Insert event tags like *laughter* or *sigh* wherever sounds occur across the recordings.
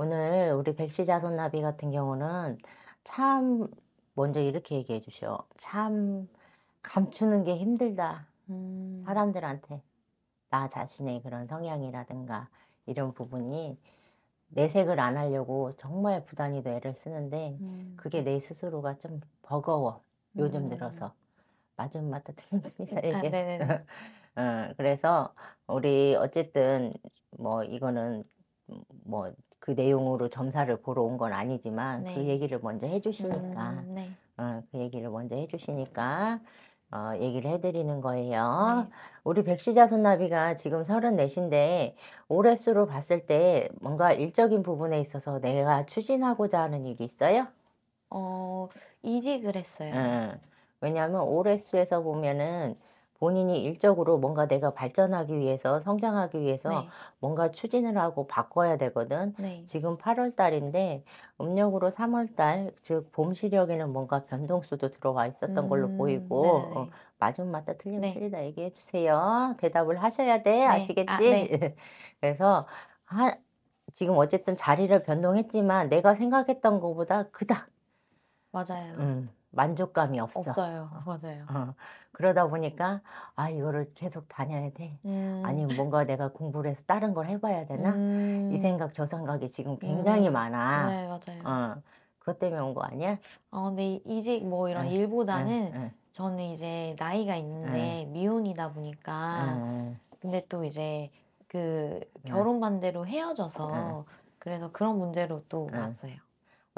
오늘 우리 백시자손 나비 같은 경우는 참 먼저 이렇게 얘기해 주셔. 참 감추는 게 힘들다. 음. 사람들한테 나 자신의 그런 성향이라든가 이런 부분이 내색을 안 하려고 정말 부단히도 애를 쓰는데 음. 그게 내 스스로가 좀 버거워 요즘 음. 들어서 맞은 맞다 틀림입니다 아, 이게 아, *laughs* 어, 그래서 우리 어쨌든 뭐 이거는 뭐그 내용으로 점사를 보러 온 건 아니지만 그 네. 그 얘기를 먼저 해주시니까 음, 네. 어, 그 얘기를 먼저 해주시니까 어, 얘기를 해드리는 거예요. 네. 우리 백시자손나비가 지금 34인데 올해 수로 봤을 때 뭔가 일적인 부분에 있어서 내가 추진하고자 하는 일이 있어요? 어, 이직을 했어요. 음, 왜냐하면 올해 수에서 보면은 본인이 일적으로 뭔가 내가 발전하기 위해서 성장하기 위해서 네. 뭔가 추진을 하고 바꿔야 되거든. 네. 지금 8월 달인데 음력으로 3월 달, 즉 봄 시력에는 뭔가 변동수도 들어와 있었던 음, 걸로 보이고 네. 어, 맞으 맞다 틀리면 네. 틀리다 얘기해 주세요. 대답을 하셔야 돼. 네. 아, 아시겠지? 아, *laughs* 그래서 하, 지금 어쨌든 자리를 변동했지만 내가 생각했던 것보다 그닥 맞아요. 음. 만족감이 없어. 없어요. 어. 맞아요. 어. 그러다 보니까 아 이거를 계속 다녀야 돼. 음. 아니 뭔가 내가 공부를 해서 다른 걸 해봐야 되나? 음. 이 생각 저 생각이 지금 굉장히 음. 많아. 네 맞아요. 어. 그것 때문에 온 거 아니야? 어 근데 이직 뭐 이런 응. 일보다는 응. 저는 이제 나이가 있는데 응. 미혼이다 보니까 근데 또 이제 그 결혼 반대로 헤어져서 그래서 그런 문제로 또 왔어요.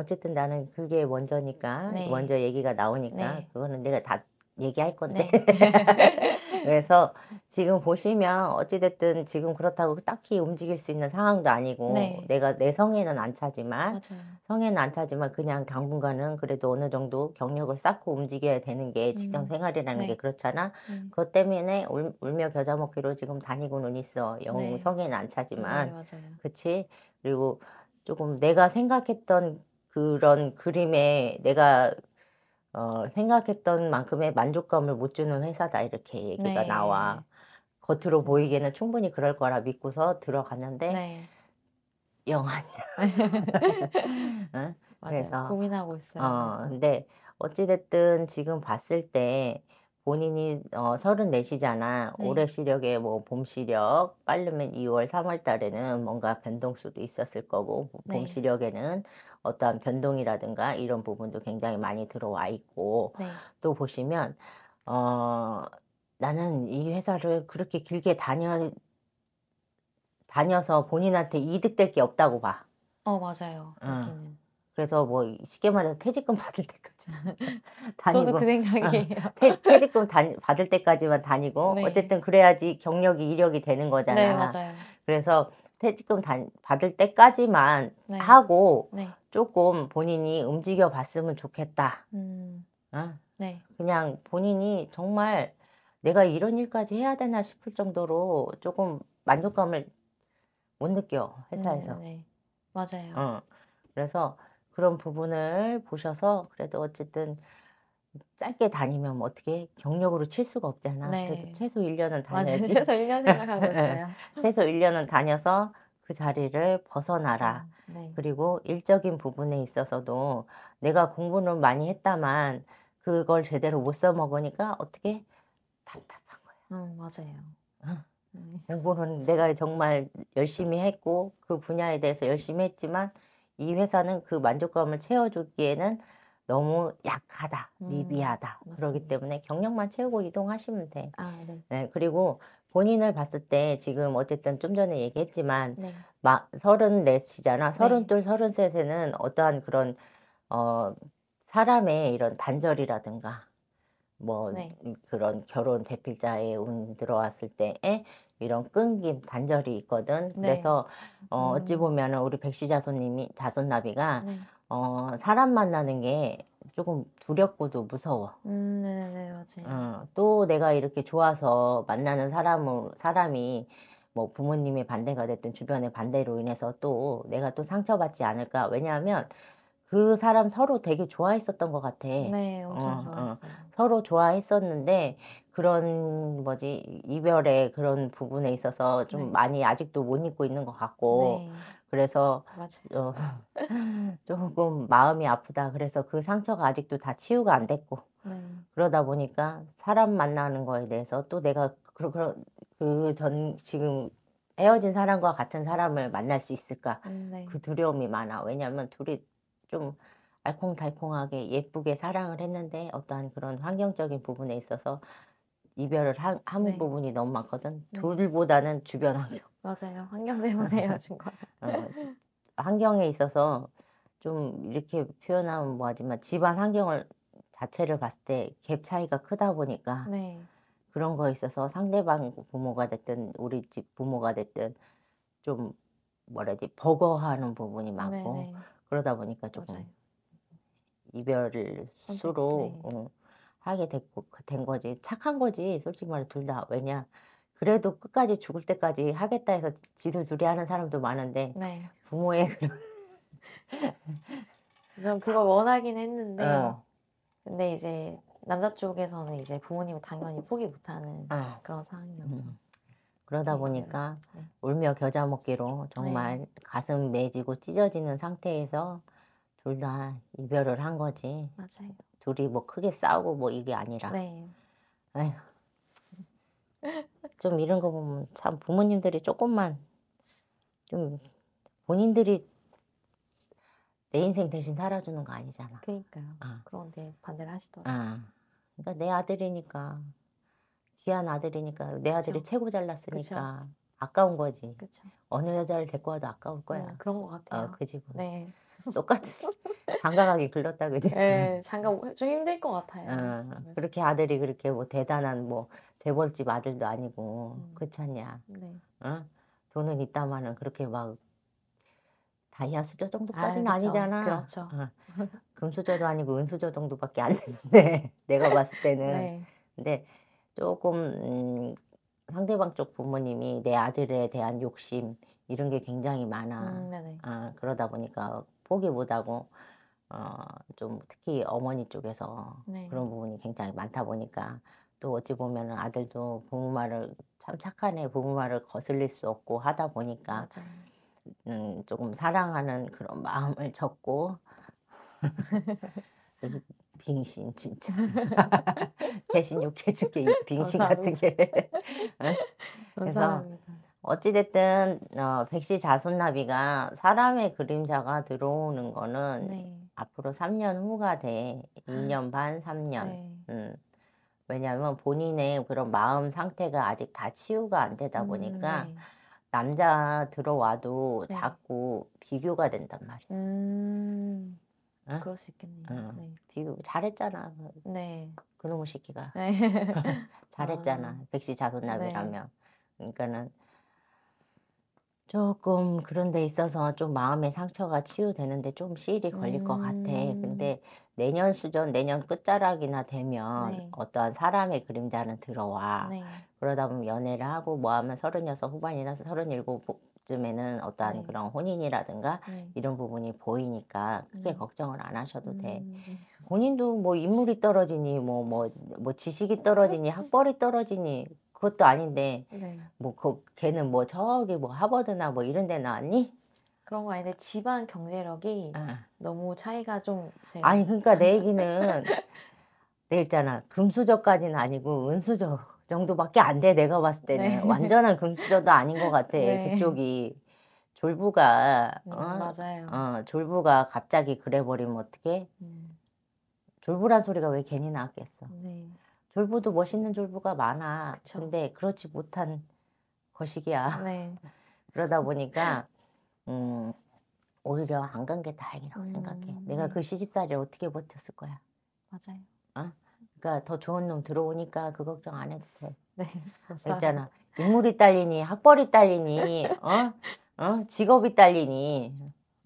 어쨌든 나는 그게 먼저니까 네. 원조 얘기가 나오니까 네. 그거는 내가 다 얘기할 건데 네. *laughs* 그래서 지금 보시면 어찌됐든 지금 그렇다고 딱히 움직일 수 있는 상황도 아니고 네. 내가 내 성에는 안 차지만 맞아요. 성에는 안 차지만 그냥 당분간은 그래도 어느 정도 경력을 쌓고 움직여야 되는 게 음. 직장 생활이라는 음. 게 네. 그렇잖아 음. 그것 때문에 울, 울며 겨자 먹기로 지금 다니고는 있어 영웅 성에는 안 차지만 맞 그치 그리고 조금 내가 생각했던 그런 그림에 내가 어, 생각했던 만큼의 만족감을 못 주는 회사다 이렇게 얘기가 네. 나와 겉으로 보이기에는 충분히 그럴 거라 믿고서 들어갔는데 네. 영 아니야. *laughs* 응? 그래서 고민하고 있어요. 어, 근데 어찌 됐든 지금 봤을 때 본인이 어, 34시잖아. 네. 올해 시력에 뭐봄 시력, 빠르면 2월, 3월 달에는 뭔가 변동수도 있었을 거고 봄 네. 시력에는 어떠한 변동이라든가 이런 부분도 굉장히 많이 들어와 있고 네. 또 보시면 어 나는 이 회사를 그렇게 길게 다녀 다녀서 본인한테 이득될 게 없다고 봐. 어 맞아요. 응. 어. 그래서 뭐 쉽게 말해서 퇴직금 받을 때까지 *laughs* 다니고 저도 그 생각이에요. 어, 퇴, 직금 받을 때까지만 다니고 네. 어쨌든 그래야지 경력이 이력이 되는 네, 거잖아. 네 맞아요. 그래서 퇴직금 받을 때까지만 네. 하고 네. 조금 본인이 움직여 봤으면 좋겠다. 음. 어? 네. 그냥 본인이 정말 내가 이런 일까지 해야 되나 싶을 정도로 조금 만족감을 못 느껴 회사에서. 음, 네, 맞아요. 어. 그래서 그런 부분을 보셔서 그래도 어쨌든 짧게 다니면 뭐 어떻게 경력으로 칠 수가 없잖아. 네. 그래도 최소 1년은 *laughs* 다녀야지. 맞아요. 최소 1년 생각하고 *laughs* 네. 있어요. 최소 1년은 다녀서 그 자리를 벗어나라. 아, 네. 그리고 일적인 부분에 있어서도 내가 공부는 많이 했다만 그걸 제대로 못 써먹으니까 어떻게 답답한 거야. 어, 음, 맞아요. 그 공부는 내가 정말 열심히 했고 그 분야에 대해서 열심히 했지만 이 회사는 그 만족감을 채워주기에는 너무 약하다, 음, 미비하다. 음, 그러기 때문에 경력만 채우고 이동하시면 돼. 아, 네. 네. 그리고 본인을 봤을 때 지금 어쨌든 좀 전에 얘기했지만 네. 마, 34시잖아. 32, 네. 33에는 어떠한 그런 어 사람의 이런 단절이라든가 뭐 네. 음, 그런 결혼 대필자의운 들어왔을 때에 이런 끊김 단절이 있거든. 네. 그래서 어, 어찌 음. 보면은 우리 백시 자손님이 자손나비가 네. 어, 사람 만나는 게 조금 두렵고도 무서워. 음, 네네네, 맞아요. 어, 또 내가 이렇게 좋아서 만나는 사람을, 사람이 뭐 부모님의 반대가 됐든 주변의 반대로 인해서 또 내가 또 상처받지 않을까. 왜냐하면 그 사람 서로 되게 좋아했었던 것 같아. 네, 엄청 어, 어. 좋았어요. 서로 좋아했었는데 그런 뭐지 이별의 그런 부분에 있어서 좀 네. 많이 아직도 못 잊고 있는 것 같고 네. 그래서 어, *laughs* 조금 마음이 아프다. 그래서 그 상처가 아직도 다 치유가 안 됐고 네. 그러다 보니까 사람 만나는 거에 대해서 또 내가 그전 그, 그 지금 헤어진 사람과 같은 사람을 만날 수 있을까 음, 네. 그 두려움이 많아. 왜냐하면 둘이 좀 알콩달콩하게 예쁘게 사랑을 했는데 어떠한 그런 환경적인 부분에 있어서 이별을 한, 한 네. 부분이 너무 많거든. 네. 둘보다는 주변 환경. 맞아요. 환경 때문에 *laughs* 헤어진 거예요. 아, 환경에 있어서 좀 이렇게 표현하면 뭐하지만 집안 환경을 자체를 봤을 때 갭 차이가 크다 보니까 네. 그런 거에 있어서 상대방 부모가 됐든 우리 집 부모가 됐든 좀 뭐라 해야 되지 버거워하는 부분이 네, 많고 네네. 그러다 보니까 조금 맞아요. 이별을 수로 네. 응, 어, 하게 됐고 그, 된 거지 착한 거지 솔직히 말해 둘다 왜냐 그래도 끝까지 죽을 때까지 하겠다 해서 지들둘이 하는 사람도 많은데 네. 부모의 그런 *laughs* 그걸 원하긴 했는데 어. 근데 이제 남자 쪽에서는 이제 부모님이 당연히 포기 못하는 아. 그런 상황이어서 음. 그러다 네, 보니까 네. 울며 겨자 먹기로 정말 네. 가슴 매지고 찢어지는 상태에서 둘 다 이별을 한 거지. 맞아요. 둘이 뭐 크게 싸우고 뭐 이게 아니라. 네. 에휴. 좀 이런 거 보면 참 부모님들이 조금만 좀 본인들이 내 인생 대신 살아주는 거 아니잖아. 그러니까요. 아. 그런데 반대를 하시더라고요. 아. 그러니까 내 아들이니까 귀한 아들이니까 내 아들이 그쵸? 최고 잘났으니까 그쵸? 아까운 거지. 그쵸? 어느 여자를 데리고 와도 아까울 거야. 음, 그런 것 같아요. 어, 그집 네. 똑같은 *laughs* 장가가기 글렀다 그지? 네, 장가 뭐 좀 힘들 것 같아요. 어, 그렇게 아들이 그렇게 뭐 대단한 뭐 재벌집 아들도 아니고 음. 그렇지 냐 네. 어? 돈은 있다마는 그렇게 막 다이아 수저 정도까지는 아, 니잖아 그렇죠. 어. *laughs* 금수저도 아니고 은수저 정도밖에 안 되는데 *laughs* 내가 봤을 때는 네. 근데 조금 음, 상대방 쪽 부모님이 내 아들에 대한 욕심 이런 게 굉장히 많아. 음, 아, 그러다 보니까 포기 못하고 어, 좀 특히 어머니 쪽에서 네. 그런 부분이 굉장히 많다 보니까 또 어찌 보면 아들도 부모 말을 참 착한 애 부모 말을 거슬릴 수 없고 하다 보니까 맞아 음, 조금 사랑하는 그런 *laughs* 마음을 적고 *laughs* 빙신 진짜 *laughs* 대신 욕해줄게 빙신 같은 게 그래서 어찌됐든 어, 백시 자손나비가 사람의 그림자가 들어오는 거는 네. 앞으로 3년 후가 돼. 2년 아, 반, 3년. 네. 음. 왜냐하면 본인의 그런 마음 상태가 아직 다 치유가 안 되다 음, 보니까 음, 네. 남자 들어와도 네. 자꾸 비교가 된단 말이야. 음, 어? 그럴 수 있겠네요. 응. 네. 비교 잘했잖아. 그 네. 그놈의 새끼가. 네. *laughs* 잘했잖아. 아, 백시 자손남이라면. 네. 그러니까는 조금 그런 데 있어서 좀 마음의 상처가 치유되는데 좀 시일이 걸릴 것 같아. 음. 근데 내년 수전 내년 끝자락이나 되면 네. 어떠한 사람의 그림자는 들어와. 네. 그러다 보면 연애를 하고 뭐 하면 서른여섯 후반이나 서른일곱 쯤에는 어떠한 네. 그런 혼인이라든가 네. 이런 부분이 보이니까 크게 네. 걱정을 안 하셔도 돼. 음. 본인도 뭐 인물이 떨어지니 뭐뭐뭐 뭐, 뭐 지식이 떨어지니 학벌이 떨어지니 그것도 아닌데 네. 뭐 그, 걔는 뭐 저기 뭐 하버드나 뭐 이런 데 나왔니? 그런 거 아닌데 집안 경제력이 아. 너무 차이가 좀 제일... 아니 그러니까 내 얘기는 *laughs* 내 있잖아 금수저까지는 아니고 은수저 정도밖에 안 돼 내가 봤을 때는 네. 완전한 금수저도 아닌 것 같아 네. 그쪽이 졸부가 음, 어? 맞아요. 어, 졸부가 갑자기 그래 버리면 어떻게? 음. 졸부란 소리가 왜 괜히 나왔겠어? 네. 졸부도 멋있는 졸부가 많아. 그쵸. 근데 그렇지 못한 거시기야. 네. *laughs* 그러다 보니까 음, 오히려 안 간 게 다행이라고 음, 생각해. 내가 그 시집살이를 어떻게 버텼을 거야. 맞아요. 어? 그러니까 더 좋은 놈 들어오니까 그 걱정 안 해도 돼. 네. 있잖아. 인물이 딸리니 학벌이 딸리니 어? 어? 직업이 딸리니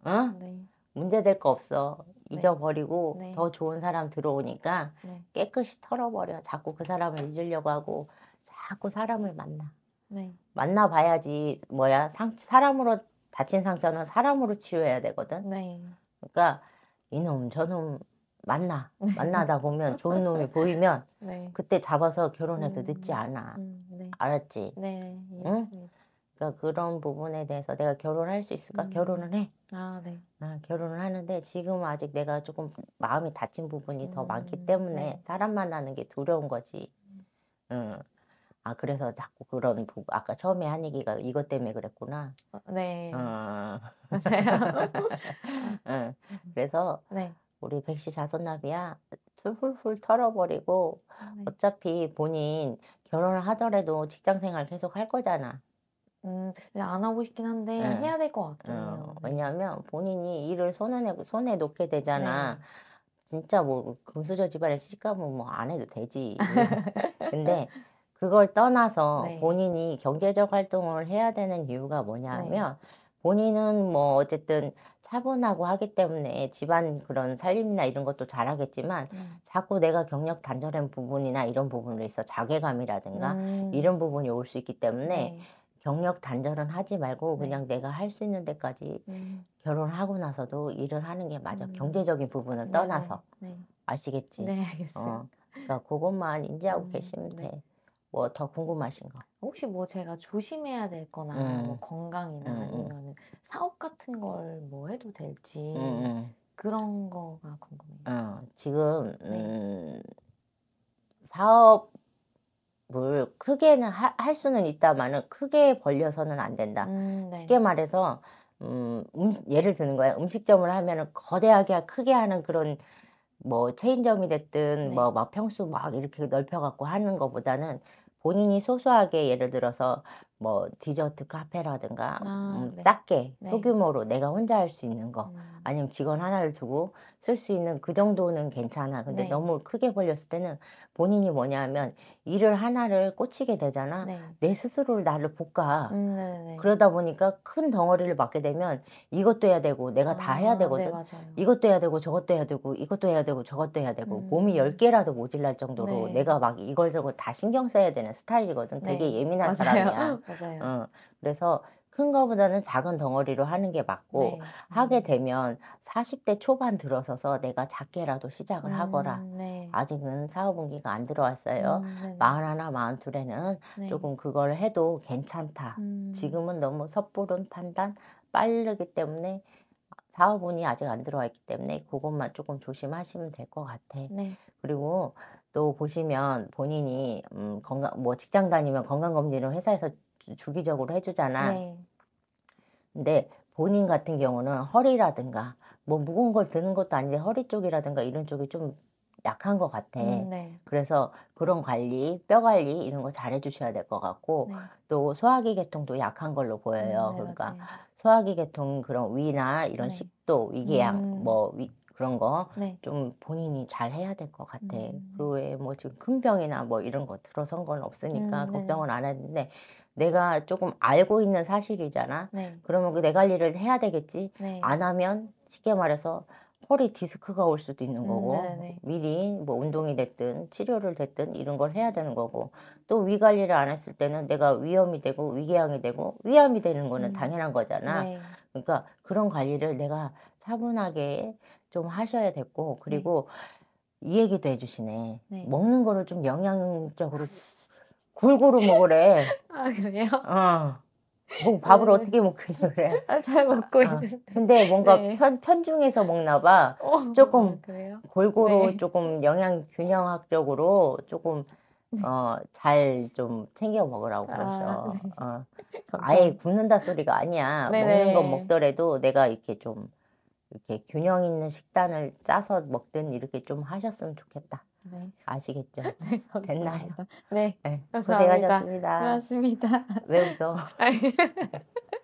어? 네. 문제될 거 없어. 네. 잊어버리고 네. 더 좋은 사람 들어오니까 네. 깨끗이 털어버려. 자꾸 그 사람을 잊으려고 하고 자꾸 사람을 만나. 네. 만나봐야지 뭐야 상, 사람으로 다친 상처는 사람으로 치유해야 되거든. 네. 그러니까 이놈 저놈 만나 만나다 보면 좋은 놈이 보이면 *laughs* 네. 그때 잡아서 결혼해도 늦지 음. 않아. 음, 음, 알았지? 네, 응? 그러니까 그런 부분에 대해서 내가 결혼할 수 있을까? 음. 결혼을 해. 아, 네. 아, 결혼을 하는데 지금 아직 내가 조금 마음이 닫힌 부분이 음. 더 많기 음, 때문에 네. 사람 만나는 게 두려운 거지. 음. 아, 그래서 자꾸 그런 부 아까 처음에 한 얘기가 이것 때문에 그랬구나. 어, 네. 어. *laughs* 맞아요. 응. 그래서 네. 우리 백시 자손나비야 훌훌훌 털어버리고 아, 네. 어차피 본인 결혼을 하더라도 직장 생활 계속 할 거잖아. 음, 이제 안 하고 싶긴 한데 응. 예. 해야 될 것 같긴 해요. 어, 네. 왜냐하면 본인이 일을 손에 손에 놓게 되잖아. 네. 진짜 뭐 금수저 집안에 시집가면 뭐 안 해도 되지. *laughs* 근데 그걸 떠나서 네. 본인이 경제적 활동을 해야 되는 이유가 뭐냐 면 네. 본인은 뭐 어쨌든 차분하고 하기 때문에 집안 그런 살림이나 이런 것도 잘하겠지만 음. 자꾸 내가 경력 단절한 부분이나 이런 부분에 있어 자괴감이라든가 음. 이런 부분이 올 수 있기 때문에 네. 경력 단절은 하지 말고 네. 그냥 내가 할 수 있는 데까지 음. 결혼하고 나서도 일을 하는 게 맞아. 음. 경제적인 부분을 네. 떠나서 네. 아시겠지? 네, 어. 알겠습니다. 어, 그러니까 그것만 인지하고 음, 계시면 돼. 뭐 더 궁금하신 거? 혹시 뭐 제가 조심해야 될 거나 음. 뭐 건강이나 음. 아니면 사업 같은 걸 뭐 해도 될지 음. 그런 거가 궁금해요. 어, 지금 네. 사업 뭘 크게는 하, 할 수는 있다마는 크게 벌려서는 안 된다. 음, 네. 쉽게 말해서 음, 음, 예를 드는 거예요. 음식점을 하면은 거대하게 크게 하는 그런 뭐 체인점이 됐든 네. 뭐막 평수 막 이렇게 넓혀갖고 하는 것보다는 본인이 소소하게 예를 들어서 뭐 디저트 카페라든가 아, 음, 네. 작게 네. 소규모로 내가 혼자 할 수 있는 거 음. 아니면 직원 하나를 두고 쓸 수 있는 그 정도는 괜찮아. 근데 네. 너무 크게 벌렸을 때는 본인이 뭐냐면 일을 하나를 꽂히게 되잖아. 네. 내 스스로를 나를 볼까 음, 그러다 보니까 큰 덩어리를 맡게 되면 이것도 해야 되고 내가 아, 다 해야 아, 네, 되거든. 이것도 해야 되고 저것도 해야 되고 이것도 해야 되고 저것도 해야 되고 몸이 음. 열개라도 모질랄 정도로 네. 내가 막 이걸 저걸 다 신경 써야 되는 스타일이거든. 되게 예민한 사람이야. 맞아요. 어, 그래서 큰 거보다는 작은 덩어리로 하는 게 맞고 네. 하게 음. 되면 40대 초반 들어서서 내가 작게라도 시작을 음, 하거라. 네. 아직은 사업분기가 안 들어왔어요. 음, 마흔하나 마흔둘에는 네. 조금 그걸 해도 괜찮다. 음. 지금은 너무 섣부른 판단 빠르기 때문에 사업운이 아직 안 들어와 있기 때문에 그것만 조금 조심하시면 될 것 같아. 네. 그리고 또 보시면 본인이 음 건강 뭐 직장 다니면 건강 검진을 회사에서 주기적으로 해주잖아. 네. 근데 본인 같은 경우는 허리라든가 뭐 무거운 걸 드는 것도 아닌데 허리 쪽이라든가 이런 쪽이 좀 약한 것 같아. 음, 네. 그래서 그런 관리, 뼈 관리 이런 거 잘 해주셔야 될 것 같고 네. 또 소화기 계통도 약한 걸로 보여요. 음, 네, 그러니까 맞아요. 소화기 계통 그런 위나 이런 네. 식도 위궤양 음. 뭐 위, 그런 거좀 네. 본인이 잘 해야 될 것 같아. 음. 그 외에 뭐 지금 큰 병이나 뭐 이런 거 들어선 건 없으니까 음, 네. 걱정은 안 했는데 내가 조금 알고 있는 사실이잖아. 네. 그러면 그 내 관리를 해야 되겠지. 네. 안 하면 쉽게 말해서 허리 디스크가 올 수도 있는 음, 거고 음, 미리 뭐 운동이 됐든 치료를 됐든 이런 걸 해야 되는 거고 또 위 관리를 안 했을 때는 내가 위염이 되고 위궤양이 되고 위암이 되는 거는 음. 당연한 거잖아. 네. 그러니까 그런 관리를 내가 차분하게 좀 하셔야 됐고 네. 그리고 네. 이 얘기도 해주시네. 네. 먹는 거를 좀 영양적으로 골고루 먹으래. 아 그래요? 어. 뭐 밥을 네. 어떻게 먹길래 그래? *laughs* 아, 잘 먹고 아, 있는데. 근데 뭔가 네. 편, 편중해서 먹나 봐. 어, 조금 아, 그래요? 골고루 네. 조금 영양 균형학적으로 조금 네. 어, 잘 좀 챙겨 먹으라고 아, 그러셔. 아, 네. 어. 아예 굶는다 소리가 아니야. 네, 먹는 건 네. 먹더라도 내가 이렇게 좀 이렇게 균형 있는 식단을 짜서 먹든 이렇게 좀 하셨으면 좋겠다. 네. 아시겠죠? *laughs* 네, 됐나요? 네. 네. 감사합니다. 고생하셨습니다. 고맙습니다. 왜 웃어? *laughs*